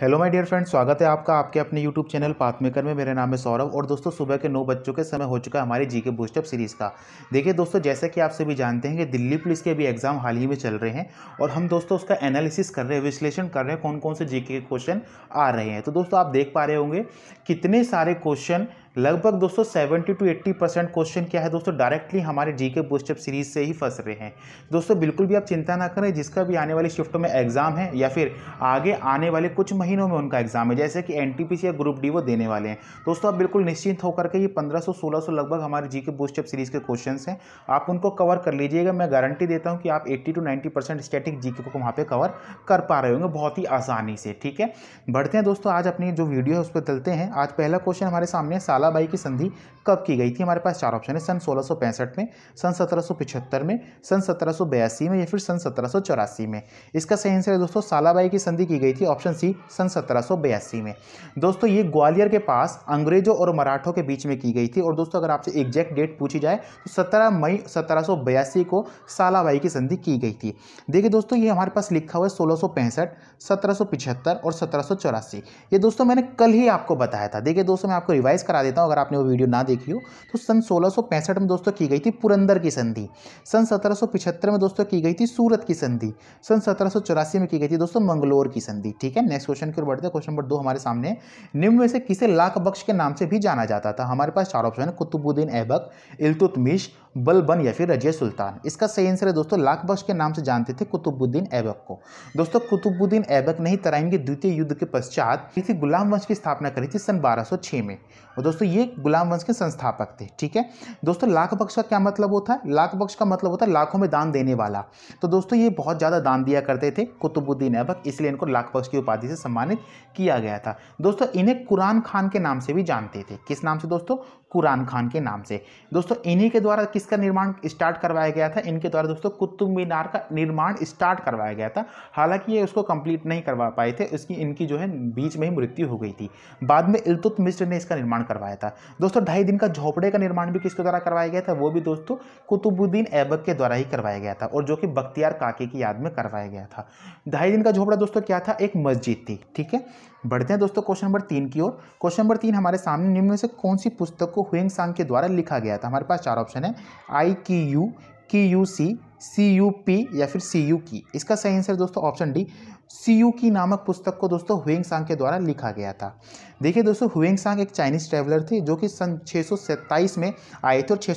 hello my dear friend स्वागत है आपका आपके अपने यूट्यूब चैनल पाथमेकर में मेरा नाम है सौरभ और दोस्तों सुबह के नौ बच्चों के समय हो चुका है हमारे जीके बूस्टअप सीरीज़ का देखिए दोस्तों जैसे कि आप सभी जानते हैं कि दिल्ली पुलिस के अभी एग्जाम हाल ही में चल रहे हैं और हम दोस्तों उसका एनालिसिस कर रहे हैं विश्लेषण कर रहे हैं कौन कौन से जी के क्वेश्चन आ रहे हैं तो दोस्तों आप देख पा रहे होंगे कितने सारे क्वेश्चन लगभग दोस्तों seventy to eighty percent question क्या है दोस्तों डायरेक्टली हमारे जी के सीरीज से ही फंस रहे हैं दोस्तों बिल्कुल भी आप चिंता ना करें जिसका भी आने वाली शिफ्टों में एग्जाम है या फिर आगे आने वाले कुछ महीनों में उनका एग्जाम है जैसे कि एन या ग्रुप डी वो देने वाले हैं दोस्तों आप बिल्कुल निश्चिंत होकर के ये पंद्रह सौ लगभग हमारे जी के बुस्टअप सीरीज के क्वेश्चन हैं आप उनको कवर कर लीजिएगा मैं गारंटी देता हूँ कि आप eighty to ninety percent static G K वहाँ पर कवर कर पा रहे होंगे बहुत ही आसानी से ठीक है बढ़ते हैं दोस्तों आज अपनी जो वीडियो है उस पर चलते हैं आज पहला क्वेश्चन हमारे सामने साला सालाबाई की संधि कब की गई थी हमारे पास चार ऑप्शन है सन सोलह में सन सत्रह में सन सत्रह में या फिर सन सत्रह में इसका सही आंसर है दोस्तों सालाबाई की संधि की गई थी ऑप्शन सी सन सत्रह में दोस्तों ये ग्वालियर के पास अंग्रेजों और मराठों के बीच में की गई थी और दोस्तों अगर आपसे एग्जैक्ट डेट पूछी जाए तो सत्रह मई सत्रह को सालाबाई की संधि की गई थी देखिए दोस्तों ये हमारे पास लिखा हुआ है सोलह सौ और सत्रह ये दोस्तों मैंने कल ही आपको बताया था देखिए दोस्तों मैं आपको रिवाइज करा देता देता हूँ अगर आपने वो वीडियो ना देखी हो तो सन सोलह में दोस्तों की गई थी पुरंदर की संधि सन सत्रह में दोस्तों की गई थी सूरत की संधि सन सत्रह में की गई थी दोस्तों मंगलोर की संधि ठीक है नेक्स्ट क्वेश्चन की ओर बढ़ते हैं क्वेश्चन नंबर दो हमारे सामने निम्न में से किसे लाख बख्श के नाम से भी जाना जाता था हमारे पास चार ऑप्शन है कुतुबुद्दीन ऐबक इलतुतमिश बलबन या फिर रजिया सुल्तान इसका सही आंसर है दोस्तों लाखबख्श के नाम से जानते थे कुतुबुद्दीन ऐबक को दोस्तों कुतुबुद्दीन ऐबक ने ही तराइन के द्वितीय युद्ध के पश्चात किसी गुलाम वंश की स्थापना करी थी सन 1206 में और दोस्तों ये गुलाम वंश के संस्थापक थे ठीक है दोस्तों लाखबख्श का क्या मतलब होता है लाखबख्श का मतलब होता है लाखों में दान देने वाला तो दोस्तों ये बहुत ज़्यादा दान दिया करते थे कुतुबुद्दीन ऐबक इसलिए इनको लाखबख्श की उपाधि से सम्मानित किया गया था दोस्तों इन्हें कुरान खान के नाम से भी जानते थे किस नाम से दोस्तों कुरान खान के नाम से दोस्तों इन्हीं के द्वारा किसका निर्माण स्टार्ट करवाया गया था इनके द्वारा दोस्तों कुतुब मीनार का निर्माण स्टार्ट करवाया गया था हालांकि ये उसको कंप्लीट नहीं करवा पाए थे उसकी इनकी जो है बीच में ही मृत्यु हो गई थी बाद में इलतुत मिश्र ने इसका निर्माण करवाया था दोस्तों ढाई दिन का झोपड़े का निर्माण भी किसके द्वारा करवाया गया था वो भी दोस्तों कुतुबुद्दीन ऐबक के द्वारा ही करवाया गया था और जो कि बख्तियार काके की याद में करवाया गया था ढाई दिन का झोपड़ा दोस्तों क्या था एक मस्जिद थी ठीक है बढ़ते हैं दोस्तों क्वेश्चन नंबर तीन की ओर क्वेश्चन नंबर तीन हमारे सामने निम्न में से कौन सी पुस्तक को हुएंग सांग के द्वारा लिखा गया था हमारे पास चार ऑप्शन है आई K U K U C C U P या फिर सी यू की इसका सही आंसर दोस्तों ऑप्शन डी सी यू की नामक पुस्तक को दोस्तों हुएंग सांग के द्वारा लिखा गया था देखिए दोस्तों हुएंग सांग एक चाइनीज़ ट्रैवलर थे जो कि सन छः में आए थे और छः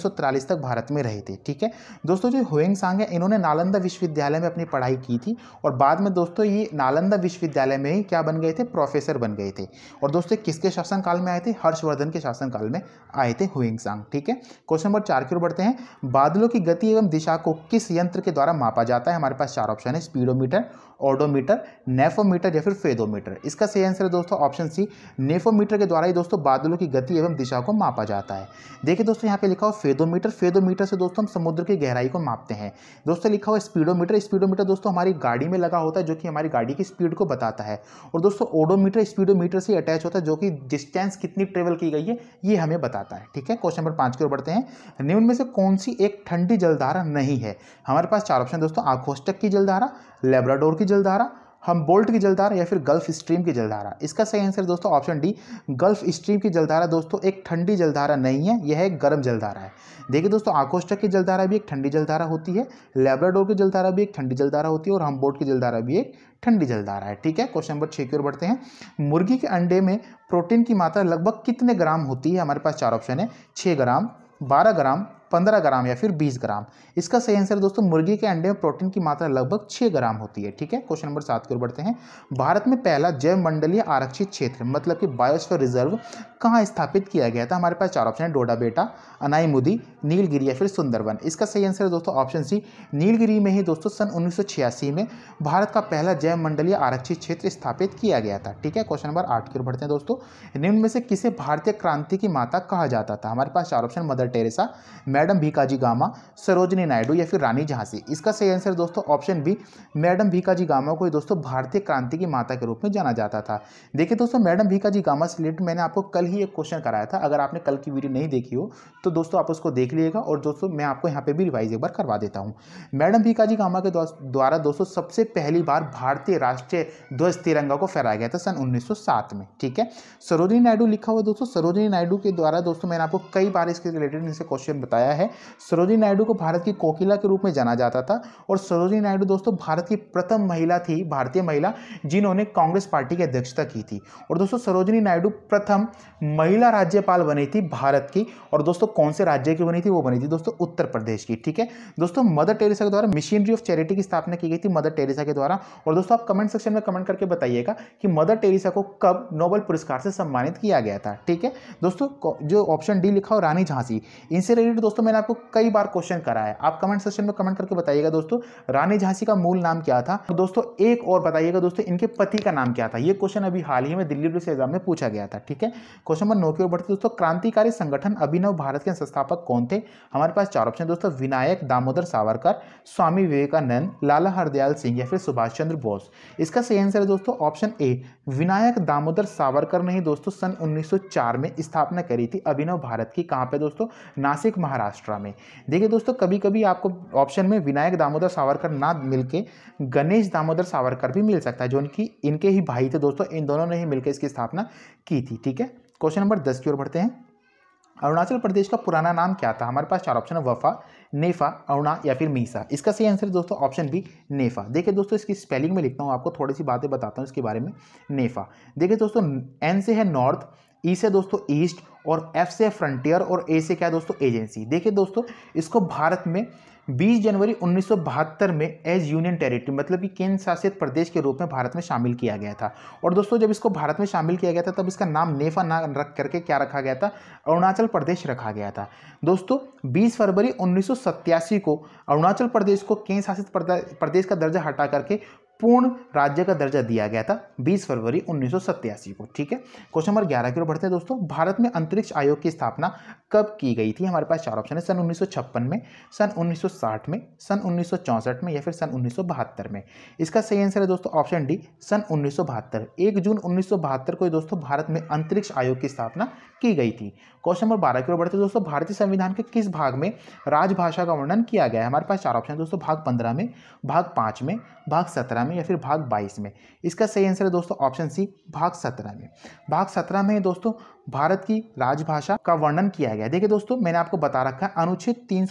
तक भारत में रहे थे ठीक है दोस्तों जो हुएंग सांग है इन्होंने नालंदा विश्वविद्यालय में अपनी पढ़ाई की थी और बाद में दोस्तों ये नालंदा विश्वविद्यालय में ही क्या बन गए थे प्रोफेसर बन गए थे और दोस्तों किसके शासनकाल में आए थे हर्षवर्धन के शासनकाल में आए थे हुएंग सांग ठीक है क्वेश्चन नंबर चार की ओर बढ़ते हैं बादलों की गति एवं दिशा को किस यंत्र के द्वारा मापा जाता है हमारे पास चार ऑप्शन है स्पीडोमीटर ऑडोमीटर नेफोमीटर या फिर फेदोमीटर इसका सही आंसर है दोस्तों ऑप्शन सी नेफोमीटर के द्वारा ही दोस्तों बादलों की गति एवं दिशा को मापा जाता है देखिए दोस्तों यहाँ पे लिखा हो फेदोमीटर फेदोमीटर से दोस्तों हम समुद्र की गहराई को मापते हैं दोस्तों लिखा हुआ स्पीडोमीटर स्पीडोमीटर दोस्तों हमारी गाड़ी में लगा होता है जो कि हमारी गाड़ी की स्पीड को बताता है और दोस्तों ओडोमीटर स्पीडोमीटर से अटैच होता है जो कि डिस्टेंस कितनी ट्रेवल की गई है ये हमें बताता है ठीक है क्वेश्चन नंबर पाँच की ओर बढ़ते हैं निम्न में से कौन सी एक ठंडी जलधारा नहीं है हमारे पास चार ऑप्शन दोस्तों आखोस्टक की जलधारा लेब्राडोर की जलधारा हम बोल्ट की जलधारा या फिर गल्फ स्ट्रीम की जलधारा इसका सही आंसर दोस्तों ऑप्शन डी गल्फ स्ट्रीम की जलधारा दोस्तों एक ठंडी जलधारा नहीं है यह एक गर्म जलधारा है देखिए दोस्तों आकोष्टक की जलधारा भी एक ठंडी जलधारा होती है लेब्राडोर की जलधारा भी एक ठंडी जलधारा होती है और हम बोर्ड की जलधारा भी एक ठंडी जलधारा है ठीक है क्वेश्चन नंबर छः की ओर बढ़ते हैं मुर्गी के अंडे में प्रोटीन की मात्रा लगभग कितने ग्राम होती है हमारे पास चार ऑप्शन है छः ग्राम बारह ग्राम पंद्रह ग्राम या फिर बीस ग्राम इसका सही आंसर दोस्तों मुर्गी के अंडे में प्रोटीन की मात्रा लगभग छः ग्राम होती है ठीक है क्वेश्चन नंबर सात की ओर बढ़ते हैं भारत में पहला जैव मंडलीय आरक्षित क्षेत्र मतलब कि बायोस्फीयर रिजर्व कहाँ स्थापित किया गया था हमारे पास चार ऑप्शन है डोडा बेटा अनाईमुदी नीलगिरी या फिर सुंदरवन इसका सही आंसर है दोस्तों ऑप्शन सी नीलगिरी में ही दोस्तों सन उन्नीस में भारत का पहला जैव मंडलीय आरक्षित क्षेत्र स्थापित किया गया था ठीक है क्वेश्चन नंबर आठ की ओर बढ़ते हैं दोस्तों निम्न में से किसे भारतीय क्रांति की माता कहा जाता था हमारे पास चार option Mother Teresa madam Bhikaji Cama Sarojini Naidu या फिर रानी झांसी इसका सही आंसर दोस्तों option B madam Bhikaji Cama को दोस्तों भारतीय क्रांति की माता के रूप में जाना जाता था देखिए दोस्तों मैडम भीकाजी गामा से रिलेटेड मैंने आपको कल ही एक क्वेश्चन कराया था अगर आपने कल की वीडियो नहीं देखी हो तो दोस्तों आप उसको देख लीजिएगा और दोस्तों मैं आपको यहाँ पर भी रिवाइज एक बार करवा देता हूँ मैडम भीकाजी गामा के द्वारा दोस्तों सबसे पहली बार भारतीय राष्ट्रीय ध्वज तिरंगा को फहराया गया था सन उन्नीस में ठीक है सरोजनी नायडू लिखा हुआ दोस्तों सरोजनी नायडू के द्वारा दोस्तों मैंने आपको कई बार इसके रिलेटेड इनसे क्वेश्चन बताया बताया है सरोजी नायडू को भारत की कोकिला के रूप में जाना जाता था और सरोजी नायडू दोस्तों भारत की प्रथम महिला थी भारतीय महिला जिन्होंने कांग्रेस पार्टी की अध्यक्षता की थी और दोस्तों सरोजनी नायडू प्रथम महिला राज्यपाल बनी थी भारत की और दोस्तों कौन से राज्य की बनी थी वो बनी थी दोस्तों उत्तर प्रदेश की ठीक है दोस्तों मदर टेरेसा के द्वारा मिशनरी ऑफ चैरिटी की स्थापना की गई थी मदर टेरेसा के द्वारा और दोस्तों आप कमेंट सेक्शन में कमेंट करके बताइएगा कि मदर टेरेसा को कब नोबल पुरस्कार से सम्मानित किया गया था ठीक है दोस्तों जो ऑप्शन डी लिखा हो रानी झांसी इनसे रिलेटेड दोस्तों दोस्तों मैंने आपको कई बार क्वेश्चन करा है आप कमेंट सेक्शन में कमेंट करके बताइएगा दोस्तों रानी झांसी का मूल नाम क्या था और तो दोस्तों एक और बताइएगा दोस्तों इनके पति का नाम क्या था ये क्वेश्चन अभी हाल ही में दिल्ली पुलिस एग्जाम में पूछा गया था ठीक है क्वेश्चन नंबर नौ की ओर बढ़ते दोस्तों क्रांतिकारी संगठन अभिनव भारत के संस्थापक कौन थे हमारे पास चार ऑप्शन दोस्तों विनायक दामोदर सावरकर स्वामी विवेकानंद लाला हरदयाल सिंह या फिर सुभाष चंद्र बोस इसका सही आंसर है दोस्तों ऑप्शन ए विनायक दामोदर सावरकर ने ही दोस्तों सन 1904 में स्थापना करी थी अभिनव भारत की कहां पे दोस्तों नासिक महाराष्ट्र महाराष्ट्र में देखिए दोस्तों कभी कभी आपको ऑप्शन में विनायक दामोदर सावरकर ना मिलके गणेश दामोदर सावरकर भी मिल सकता है जो इनकी इनके ही भाई थे दोस्तों इन दोनों ने ही मिलकर इसकी स्थापना की थी ठीक है क्वेश्चन नंबर दस की ओर बढ़ते हैं अरुणाचल प्रदेश का पुराना नाम क्या था हमारे पास चार ऑप्शन है वफा नेफा अरुणा या फिर मीसा इसका सही आंसर दोस्तों ऑप्शन बी नेफा देखिए दोस्तों इसकी स्पेलिंग में लिखता हूँ आपको थोड़ी सी बातें बताता हूँ इसके बारे में नेफा देखिए दोस्तों एन से है नॉर्थ ई e से दोस्तों ईस्ट और एफ से फ्रंटियर और ए से क्या दोस्तों एजेंसी देखिए दोस्तों इसको भारत में 20 जनवरी उन्नीस में एज यूनियन टेरिटरी मतलब कि केंद्र शासित प्रदेश के रूप में भारत में शामिल किया गया था और दोस्तों जब इसको भारत में शामिल किया गया था तब इसका नाम नेफा ना रख करके क्या रखा गया था अरुणाचल प्रदेश रखा गया था दोस्तों 20 फरवरी उन्नीस को अरुणाचल प्रदेश को केंद्र शासित प्रदेश का दर्जा हटा करके पूर्ण राज्य का दर्जा दिया गया था 20 फरवरी उन्नीस को ठीक है क्वेश्चन नंबर 11 की ओर बढ़ते हैं दोस्तों भारत में अंतरिक्ष आयोग की स्थापना कब की गई थी हमारे पास चार ऑप्शन है सन उन्नीस में सन उन्नीस में सन उन्नीस में या फिर सन उन्नीस में इसका सही आंसर है दोस्तों ऑप्शन डी सन उन्नीस एक जून उन्नीस को दोस्तों भारत में अंतरिक्ष आयोग की स्थापना की गई थी क्वेश्चन नंबर बारह की ओर बढ़ते दोस्तों भारतीय संविधान के किस भाग में राजभाषा का वर्णन किया गया है हमारे पास चार ऑप्शन है दोस्तों भाग पंद्रह में भाग पाँच में भाग सत्रह में या फिर भाग बाईस में इसका सही आंसर है दोस्तों ऑप्शन सी भाग सत्रह में भाग सत्रह में दोस्तों भारत की राजभाषा का वर्णन किया गया देखिए दोस्तों मैंने आपको बता रखा है अनुच्छेद तीन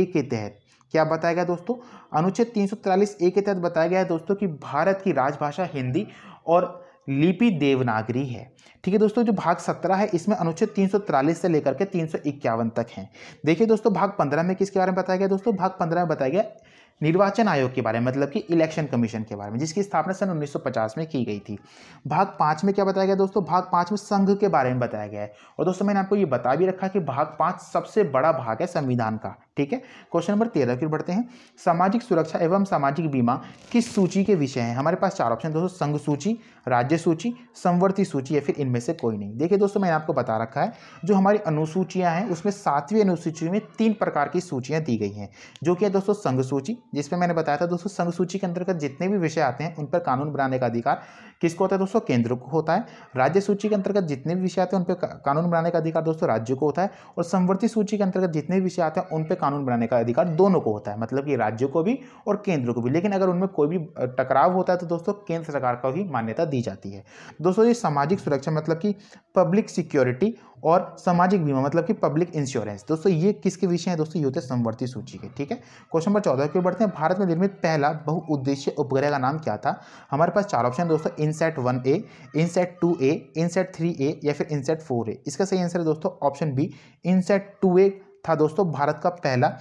ए के तहत क्या बताया गया दोस्तों अनुच्छेद तीन ए के तहत बताया गया है दोस्तों कि भारत की राजभाषा हिंदी और लिपि देवनागरी है ठीक है दोस्तों जो भाग सत्रह है इसमें अनुच्छेद तीन से लेकर के तीन तक हैं देखिए दोस्तों भाग पंद्रह में किसके बारे में बताया गया दोस्तों भाग पंद्रह में बताया गया निर्वाचन आयोग के बारे में मतलब कि इलेक्शन कमीशन के बारे में जिसकी स्थापना सन 1950 में की गई थी भाग पाँच में क्या बताया गया दोस्तों भाग पाँच में संघ के बारे में बताया गया है और दोस्तों मैंने आपको ये बता भी रखा कि भाग पाँच सबसे बड़ा भाग है संविधान का ठीक है क्वेश्चन नंबर तेरह की बढ़ते हैं सामाजिक सुरक्षा एवं सामाजिक बीमा किस सूची के विषय हैं हमारे पास चार ऑप्शन दोस्तों संघ सूची राज्य सूची संवर्ती सूची या फिर इनमें से कोई नहीं देखिए दोस्तों मैंने आपको बता रखा है जो हमारी अनुसूचियाँ हैं उसमें सातवीं अनुसूची में तीन प्रकार की सूचियाँ दी गई हैं जो कि है दोस्तों संघ सूची जिसमें मैंने बताया था दोस्तों संघ सूची के अंतर्गत जितने भी विषय आते हैं उन पर कानून बनाने का अधिकार किसको होता है दोस्तों केंद्र को होता है राज्य सूची के अंतर्गत जितने भी विषय आते हैं उन पर कानून बनाने का अधिकार दोस्तों राज्य को होता है और संवर्ती सूची के अंतर्गत जितने भी विषय आते हैं उन पर कानून बनाने का अधिकार दोनों को होता है मतलब कि राज्य को भी और केंद्र को भी लेकिन अगर उनमें कोई भी टकराव होता है तो दोस्तों केंद्र सरकार को ही मान्यता दी जाती है दोस्तों ये सामाजिक सुरक्षा मतलब कि पब्लिक सिक्योरिटी और सामाजिक बीमा मतलब कि पब्लिक इंश्योरेंस दोस्तों ये किसके विषय हैं दोस्तों ये होते हैं संवर्ती सूची के ठीक है क्वेश्चन नंबर चौदह की बढ़ते हैं भारत में निर्मित पहला बहुउद्देश्य उपग्रह का नाम क्या था हमारे पास चार ऑप्शन दोस्तों INSAT one A INSAT two A INSAT three A या फिर इनसेट फोर ए इसका सही आंसर है दोस्तों option B INSAT two A था दोस्तों भारत का पहला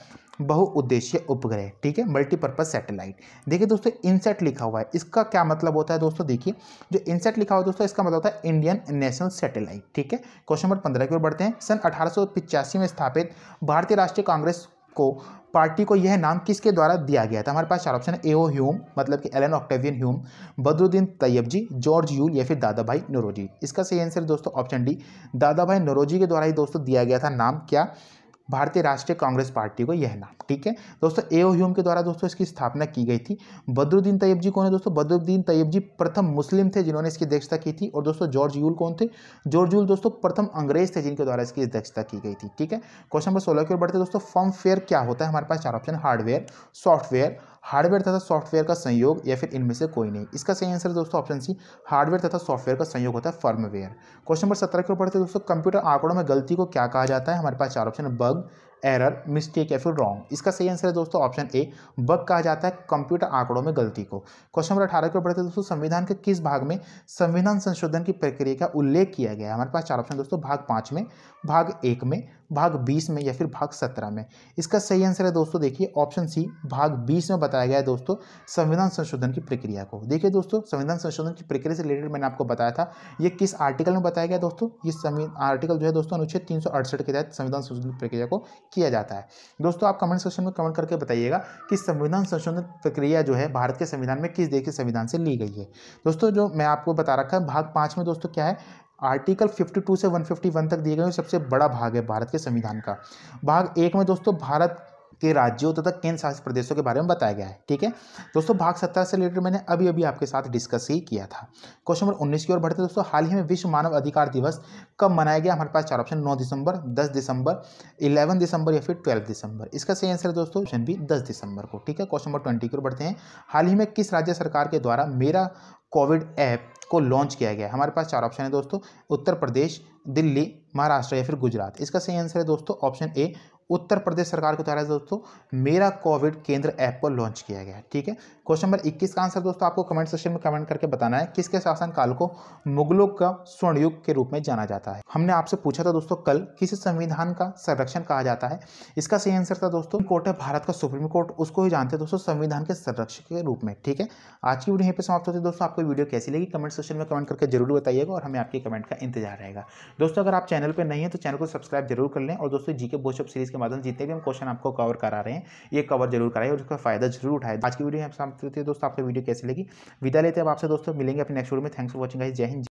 बहुउद्देशीय उपग्रह ठीक है मल्टीपर्पज सैटेलाइट देखिए दोस्तों इनसेट लिखा हुआ है इसका क्या मतलब होता है दोस्तों देखिए जो इनसेट लिखा हुआ है दोस्तों इसका मतलब होता है इंडियन नेशनल सैटेलाइट ठीक है क्वेश्चन नंबर पंद्रह की ओर बढ़ते हैं सन अठारह में स्थापित भारतीय राष्ट्रीय कांग्रेस को पार्टी को यह नाम किसके द्वारा दिया गया था हमारे पास चार ऑप्शन है एओ ह्यूम मतलब कि Allan Octavian Hume Badruddin Tyabji George Yule या फिर दादा भाई नरोजी इसका सही आंसर दोस्तों ऑप्शन डी दादा भाई नरोजी के द्वारा ही दोस्तों दिया गया था नाम क्या भारतीय राष्ट्रीय कांग्रेस पार्टी को यह नाम ठीक है दोस्तों ए ओ ह्यूम के द्वारा दोस्तों इसकी स्थापना की गई थी बद्रुद्दीन तैयब जी कौन है दोस्तों बद्रुद्दीन तैयब जी प्रथम मुस्लिम थे जिन्होंने इसकी अध्यक्षता की थी और दोस्तों जॉर्ज यूल कौन थे जॉर्ज यूल दोस्तों प्रथम अंग्रेज थे जिनके द्वारा इसकी अध्यक्षता की गई थी ठीक है क्वेश्चन नंबर सोलह की ओर बढ़ते दोस्तों फॉर्म फेयर क्या होता है हमारे पास चार ऑप्शन हार्डवेयर सॉफ्टवेयर हार्डवेयर तथा सॉफ्टवेयर का संयोग या फिर इनमें से कोई नहीं इसका सही आंसर दोस्तों ऑप्शन सी हार्डवेयर तथा सॉफ्टवेयर का संयोग होता है फर्मवेयर क्वेश्चन नंबर सत्रह के ऊपर पढ़ते दोस्तों कंप्यूटर आंकड़ों में गलती को क्या कहा जाता है हमारे पास चार ऑप्शन है बग एरर मिस्टेक या फिर रॉन्ग इसका सही आंसर है दोस्तों ऑप्शन ए बग कहा जाता है कंप्यूटर आंकड़ों में गलती को क्वेश्चन नंबर अठारह के पढ़ते दोस्तों संविधान के किस भाग में संविधान संशोधन की प्रक्रिया का उल्लेख किया गया है हमारे पास चार ऑप्शन दोस्तों भाग पाँच में भाग एक में भाग बीस में या फिर भाग सत्रह में इसका सही आंसर है दोस्तों देखिए ऑप्शन सी भाग बीस में बताया गया है दोस्तों संविधान संशोधन की प्रक्रिया को देखिए दोस्तों संविधान संशोधन की प्रक्रिया से रिलेटेड मैंने आपको बताया था ये किस आर्टिकल में बताया गया दोस्तों ये आर्टिकल जो है दोस्तों अनुच्छेद तीन के तहत संविधान संशोधन की प्रक्रिया को किया जाता है दोस्तों आप कमेंट सेक्शन में कमेंट करके बताइएगा कि संविधान संशोधन प्रक्रिया जो है भारत के संविधान में किस देश के संविधान से ली गई है दोस्तों जो मैं आपको बता रखा है भाग पाँच में दोस्तों क्या है आर्टिकल 52 से 151 तक दिए गए सबसे बड़ा भाग है भारत के संविधान का भाग एक में दोस्तों भारत के राज्यों तथा केंद्र शासित प्रदेशों के बारे में बताया गया है ठीक है दोस्तों भाग सत्रह से रिलेटेड मैंने अभी अभी आपके साथ डिस्कस ही किया था क्वेश्चन नंबर उन्नीस की ओर बढ़ते दोस्तों हाल ही में विश्व मानव अधिकार दिवस कब मनाया गया हमारे पास चार ऑप्शन नौ दिसंबर दस दिसंबर इलेवन दिसंबर या फिर ट्वेल्व दिसंबर इसका सही आंसर है दोस्तों ऑप्शन भी दस दिसंबर को ठीक है क्वेश्चन नंबर ट्वेंटी की ओर बढ़ते हैं हाल ही में किस राज्य सरकार के द्वारा मेरा कोविड ऐप को लॉन्च किया गया हमारे पास चार ऑप्शन है दोस्तों उत्तर प्रदेश दिल्ली महाराष्ट्र या फिर गुजरात इसका सही आंसर है दोस्तों ऑप्शन ए उत्तर प्रदेश सरकार के द्वारा दोस्तों मेरा कोविड केंद्र ऐप को लॉन्च किया गया है ठीक है क्वेश्चन नंबर 21 का आंसर दोस्तों आपको कमेंट सेक्शन में कमेंट करके बताना है किसके शासनकाल को मुगलों का स्वर्णयुग के रूप में जाना जाता है हमने आपसे पूछा था दोस्तों कल किस संविधान का संरक्षण कहा जाता है इसका सही आंसर था दोस्तों कोर्ट है भारत का सुप्रीम कोर्ट उसको ही जानते हैं दोस्तों संविधान के संरक्षक के रूप में ठीक है आज की वीडियो यहाँ पर समाप्त होती है दोस्तों आपको वीडियो कैसी लगी कमेंट सेक्शन में कमेंट करके जरूर बताइएगा और हमें आपके कमेंट का इंतजार रहेगा दोस्तों अगर आप चैनल पर नहीं है तो चैनल को सब्सक्राइब जरूर कर लें और दोस्तों जी के बोशअप सीरीज इसके माध्यम से जितने भी हम क्वेश्चन आपको कवर करा रहे हैं ये कवर जरूर कराए और उसका फायदा जरूर उठाए आज की वीडियो में सामने दोस्तों आपको वीडियो कैसे लगी विदा लेते हैं आपसे दोस्तों मिलेंगे अपने नेक्स्ट वीडियो में थैंक्स फॉर वॉचिंग जय हिंद